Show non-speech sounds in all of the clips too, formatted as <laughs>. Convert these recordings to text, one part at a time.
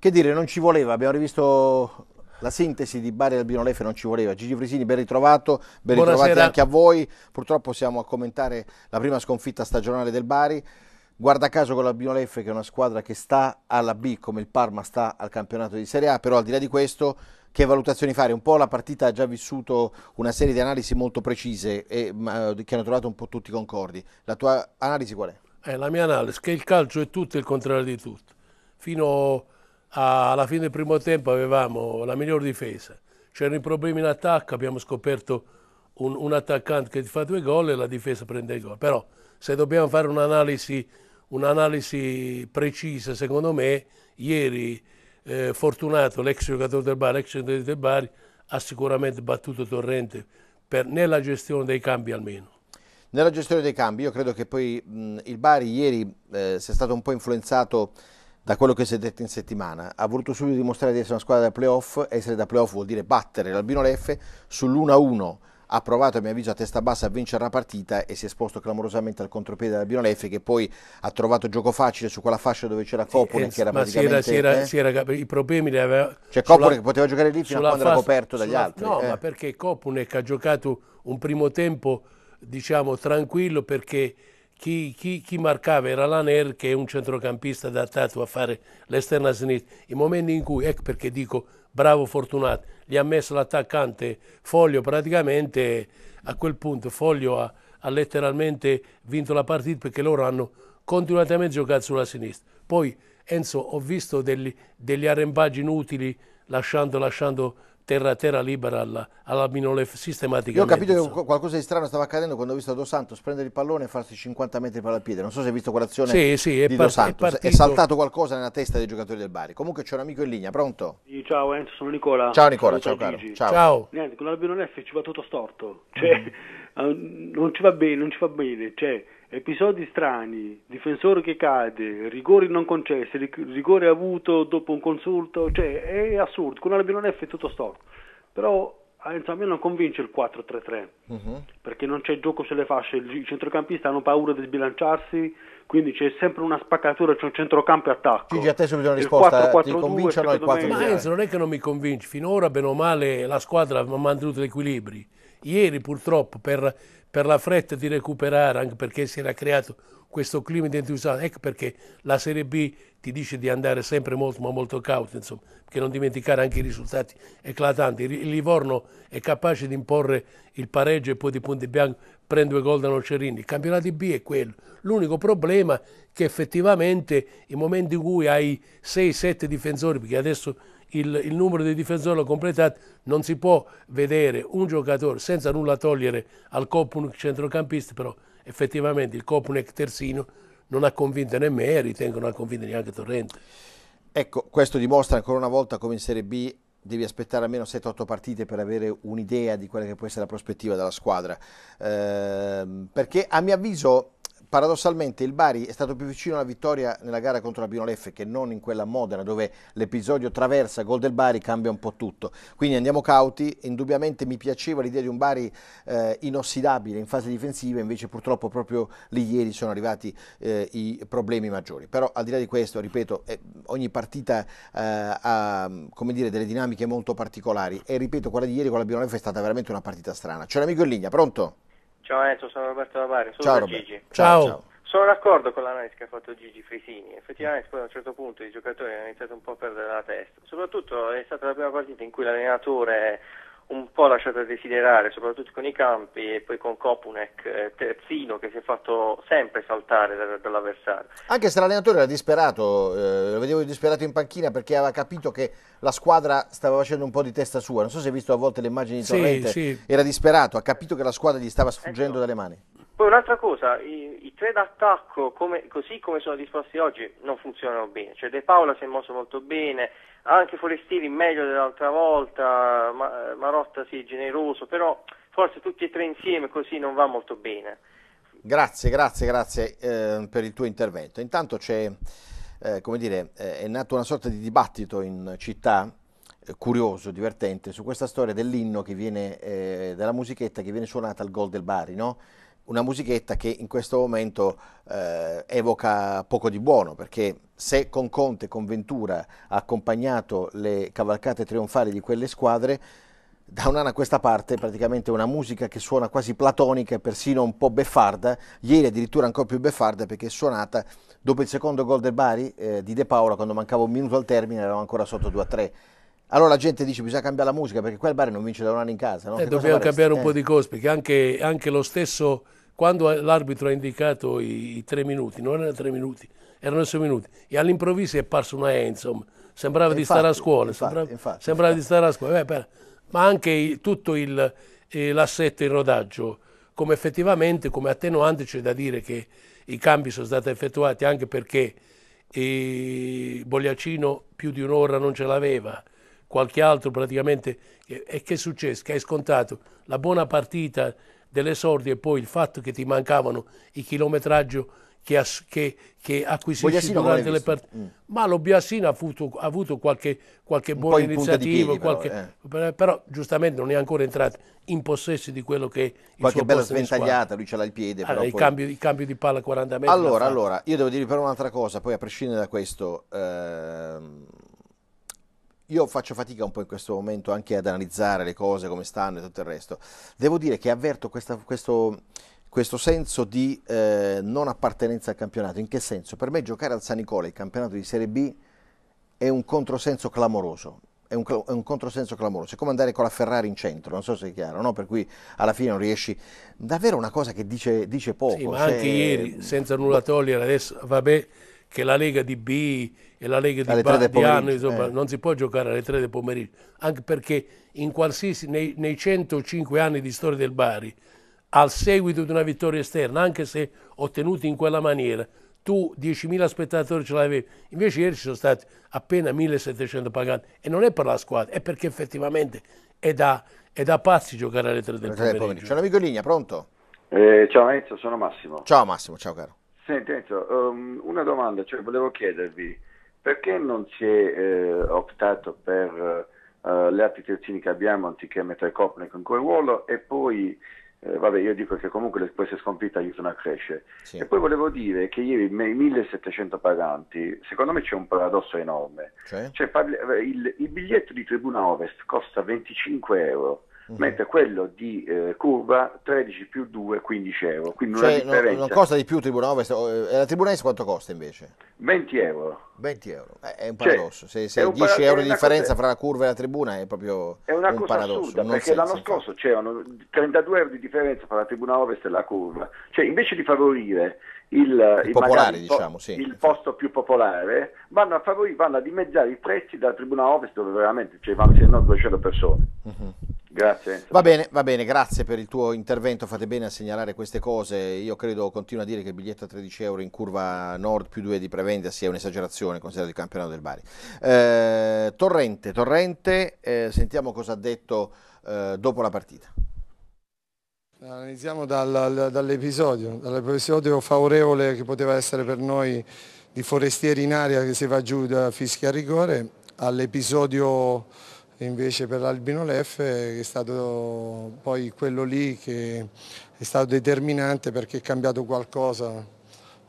Che dire, non ci voleva, abbiamo rivisto la sintesi di Bari Albino Lefe non ci voleva. Gigi Frisini, ben ritrovato, ben ritrovati anche a voi. Purtroppo siamo a commentare la prima sconfitta stagionale del Bari. Guarda caso con l'Albino Lefe che è una squadra che sta alla B come il Parma sta al campionato di Serie A, però al di là di questo che valutazioni fare? Un po' la partita ha già vissuto una serie di analisi molto precise e eh, che hanno trovato un po' tutti concordi. La tua analisi qual è? Eh, la mia analisi è che il calcio è tutto il contrario di tutto. Fino a alla fine del primo tempo avevamo la miglior difesa, c'erano i problemi in attacco, abbiamo scoperto un, un attaccante che fa due gol e la difesa prende il gol. Però se dobbiamo fare un'analisi, un precisa, secondo me, ieri eh, Fortunato, l'ex giocatore del Bari, l'ex giocatore del Bari, ha sicuramente battuto Torrente per, nella gestione dei cambi almeno. Nella gestione dei cambi, io credo che poi mh, il Bari ieri eh, sia stato un po' influenzato da quello che si è detto in settimana, ha voluto subito dimostrare di essere una squadra da playoff, essere da playoff vuol dire battere l'Albino Leffe sull'1-1 ha provato a mio avviso a testa bassa a vincere la partita e si è esposto clamorosamente al contropiede dell'Albino Leffi che poi ha trovato gioco facile su quella fascia dove c'era Coppoli eh, che era praticamente si era, eh? si era, i problemi li aveva cioè Coppoli che poteva giocare lì fino a quando fascia, era coperto dagli sulla, altri no eh. ma perché Coppoli ha giocato un primo tempo diciamo tranquillo perché chi, chi, chi, marcava era Laner che è un centrocampista adattato a fare l'esterna sinistra. I momenti in cui, ecco perché dico bravo Fortunato, gli ha messo l'attaccante Foglio praticamente a quel punto Foglio ha, ha, letteralmente vinto la partita perché loro hanno continuatamente giocato sulla sinistra. Poi Enzo ho visto degli, degli arrembaggi inutili lasciando, lasciando terra terra libera alla, alla Binole sistematica. Io ho capito che qualcosa di strano stava accadendo quando ho visto Dos Santos prendere il pallone e farsi 50 metri per la piede. Non so se hai visto quell'azione sì, sì, di Dos Santos. È, è, saltato qualcosa nella testa dei giocatori del Bari. Comunque c'è un amico in linea, pronto? Ciao Enzo, eh, sono Nicola. Ciao Nicola, ciao caro. Ciao. ciao. Niente, con la Binole ci va tutto storto. Mm. Cioè, mm. <laughs> non ci va bene, non ci va bene. Cioè, Episodi strani, difensore che cade, rigori non concessi, rigore avuto dopo un consulto, cioè è assurdo, con Albion F è tutto storto. Però a me non convince il 4-3-3 uh-huh. Mhm. perché non c'è gioco sulle fasce i centrocampisti hanno paura di sbilanciarsi quindi c'è sempre una spaccatura c'è un centrocampo e attacco Gigi a te subito una risposta 4, eh, 4, ti convincono il 4 ma Enzo non è che non mi convinci finora bene o male la squadra ha mantenuto gli equilibri ieri purtroppo per per la fretta di recuperare, anche perché si era creato questo clima di entusiasmo, ecco perché la Serie B ti dice di andare sempre molto ma molto cauto, insomma, perché non dimenticare anche i risultati eclatanti. Il Livorno è capace di imporre il pareggio e poi di punti bianchi prende due gol da Nocerini. Il campionato B è quello. L'unico problema è che effettivamente i momenti in cui hai 6-7 difensori, perché adesso il, il numero dei difensori completati, non si può vedere un giocatore senza nulla togliere al Kopunek centrocampista, però effettivamente il Kopunek terzino non ha convinto né me, ritengo non ha convinto neanche Torrente. Ecco, questo dimostra ancora una volta come in Serie B devi aspettare almeno 7-8 partite per avere un'idea di quella che può essere la prospettiva della squadra. Eh, perché a mio avviso paradossalmente il Bari è stato più vicino alla vittoria nella gara contro la Bionoleffe che non in quella Modena dove l'episodio traversa gol del Bari cambia un po' tutto quindi andiamo cauti indubbiamente mi piaceva l'idea di un Bari eh, inossidabile in fase difensiva invece purtroppo proprio lì ieri sono arrivati eh, i problemi maggiori però al di là di questo ripeto eh, ogni partita eh, ha dire, delle dinamiche molto particolari e ripeto quella di ieri con la Bionoleffe è stata veramente una partita strana c'è un amico in linea pronto? Ciao Enzo, sono Roberto Lavari, sono ciao, Gigi. Ciao. ciao. Sono d'accordo con l'analisi che ha fatto Gigi Frisini, effettivamente mm. poi a un certo punto i giocatori hanno iniziato un po' a perdere la testa, soprattutto è stata la prima partita in cui l'allenatore un po' lasciata a desiderare, soprattutto con i campi e poi con Kopunek eh, terzino che si è fatto sempre saltare dall'avversario. Anche se l'allenatore era disperato, eh, lo vedevo disperato in panchina perché aveva capito che la squadra stava facendo un po' di testa sua, non so se hai visto a volte le immagini di Torrente, sì, sì. era disperato, ha capito che la squadra gli stava sfuggendo ecco. dalle mani. Poi un'altra cosa, i, i tre d'attacco, come, così come sono disposti oggi, non funzionano bene. Cioè De Paola si è mosso molto bene, anche Forestieri meglio dell'altra volta, ma, Marotta sì, generoso, però forse tutti e tre insieme così non va molto bene. Grazie, grazie, grazie eh, per il tuo intervento. Intanto c'è, eh, come dire, eh, è nato una sorta di dibattito in città eh, curioso, divertente, su questa storia dell'inno che viene, eh, della musichetta che viene suonata al gol del Bari, no? una musichetta che in questo momento eh, evoca poco di buono, perché se con Conte con Ventura ha accompagnato le cavalcate trionfali di quelle squadre, da un anno a questa parte praticamente una musica che suona quasi platonica e persino un po' beffarda, ieri addirittura ancora più beffarda perché è suonata dopo il secondo gol del Bari eh, di De Paola quando mancava un minuto al termine eravamo ancora sotto 2 a 3. Allora la gente dice bisogna cambiare la musica perché quel bar non vince da un anno in casa. No? Eh, dobbiamo cambiare un eh. po' di cose perché anche, anche lo stesso quando l'arbitro ha indicato i, i, tre minuti, non erano tre minuti, erano sei minuti, e all'improvviso è apparso una E, insomma, sembrava infatti, di stare a scuola, infatti, sembrava, infatti, sembrava di stare a scuola, eh, Beh, ma anche il, tutto eh, l'assetto in rodaggio, come effettivamente, come attenuante c'è da dire che i cambi sono stati effettuati anche perché eh, Bogliacino più di un'ora non ce l'aveva, qualche altro praticamente. E che è successo? Che hai scontato la buona partita dell'esordio e poi il fatto che ti mancavano i chilometraggi che, che, che acquisisci durante le partite. Mm. Ma lo Biasino ha avuto, ha avuto qualche, qualche buona iniziativa, piedi, qualche, eh. però, eh. però, giustamente non è ancora entrato in possesso di quello che il Qualche bella sventagliata, lui ce l'ha il piede. Allora, ah, il, poi... cambio, il, cambio, di palla 40 metri. Allora, allora, io devo dirvi però un'altra cosa, poi a prescindere da questo, ehm, io faccio fatica un po' in questo momento anche ad analizzare le cose, come stanno e tutto il resto. Devo dire che avverto questa, questo, questo, senso di eh, non appartenenza al campionato. In che senso? Per me giocare al San Nicola, il campionato di Serie B, è un controsenso clamoroso. È un, è un, controsenso clamoroso. È come andare con la Ferrari in centro, non so se è chiaro, no? per cui alla fine non riesci. Davvero una cosa che dice, dice poco. Sì, ma anche ieri, senza nulla togliere, adesso vabbè che la Lega di B e la Lega di, ba, di anno, insomma, eh. non si può giocare alle 3 del pomeriggio, anche perché in qualsiasi, nei, nei 105 anni di storia del Bari, al seguito di una vittoria esterna, anche se ottenuta in quella maniera, tu 10.000 spettatori ce l'avevi, invece ieri ci sono stati appena 1.700 paganti e non è per la squadra, è perché effettivamente è da, è da pazzi giocare alle 3 del pomeriggio. C'è un amico in pronto? Eh, ciao Enzo, sono Massimo. Ciao Massimo, ciao caro. Senti Enzo, um, una domanda, cioè, volevo chiedervi perché non si è eh, optato per uh, le altre creazioni che abbiamo anziché mettere Copenhagen in quel ruolo e poi, eh, vabbè io dico che comunque le, queste sconfitte aiutano a crescere. Sì. E poi volevo dire che ieri i 1700 paganti, secondo me c'è un paradosso enorme, cioè? Cioè, parli, eh, il, il biglietto di Tribuna Ovest costa 25 euro mm. mentre quello di eh, Curva 13 più 2, 15 euro. Quindi cioè, differenza... non, non, costa di più Tribuna Ovest, e eh, la Tribuna Est quanto costa invece? 20 euro. 20 euro, eh, è un cioè, paradosso, cioè, se, se 10 paradosso, euro di differenza cosa... fra la curva e la tribuna è proprio è una un cosa paradosso. Assurda, perché senso, l'anno scorso c'erano 32 euro di differenza fra la tribuna ovest e la curva, cioè invece di favorire il, il, popolare, il, diciamo, sì, il posto più popolare, vanno a, favorire, vanno a dimezzare i prezzi dalla tribuna ovest dove veramente cioè, vanno se no 200 persone. Uh-huh. Grazie. Va bene, va bene, grazie per il tuo intervento, fate bene a segnalare queste cose. Io credo, continuo a dire che il biglietto a 13 euro in curva nord più 2 di prevendita sia un'esagerazione, considerato il campionato del Bari. Eh, Torrente, Torrente eh, sentiamo cosa ha detto eh, dopo la partita. Iniziamo dal, dall'episodio, dall'episodio favorevole che poteva essere per noi di forestieri in aria che si va giù da fischia a rigore all'episodio invece per l'Albino Lef è stato poi quello lì che è stato determinante perché è cambiato qualcosa.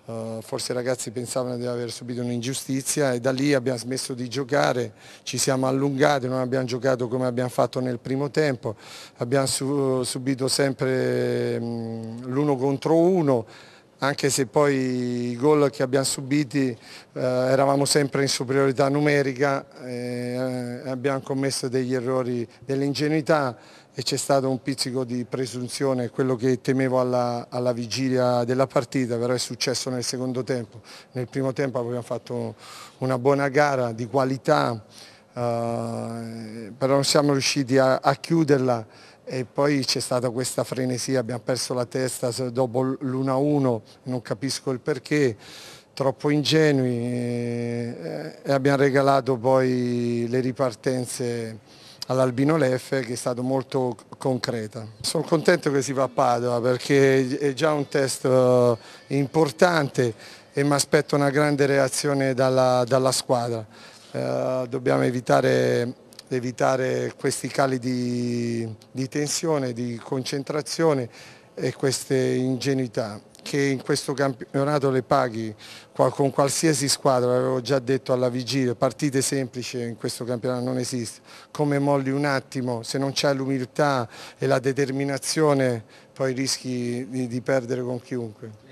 Uh, forse i ragazzi pensavano di aver subito un'ingiustizia e da lì abbiamo smesso di giocare, ci siamo allungati, non abbiamo giocato come abbiamo fatto nel primo tempo, abbiamo su subito sempre um, l'uno contro uno anche se poi i gol che abbiamo subiti eh, eravamo sempre in superiorità numerica, eh, eh, abbiamo commesso degli errori, dell'ingenuità e c'è stato un pizzico di presunzione, quello che temevo alla, alla, vigilia della partita, però è successo nel secondo tempo. Nel primo tempo abbiamo fatto una buona gara di qualità, eh, però non siamo riusciti a, a chiuderla e poi c'è stata questa frenesia, abbiamo perso la testa dopo l'1-1, non capisco il perché, troppo ingenui eh, e abbiamo regalato poi le ripartenze all'Albino Leffe che è stata molto concreta. Sono contento che si va a Padova perché è già un test eh, importante e mi aspetto una grande reazione dalla, dalla squadra. Eh, dobbiamo evitare evitare questi cali di, di tensione, di concentrazione e queste ingenuità che in questo campionato le paghi con qualsiasi squadra, l'avevo già detto alla vigilia, partite semplici in questo campionato non esiste, come molli un attimo, se non c'è l'umiltà e la determinazione poi rischi di, di perdere con chiunque.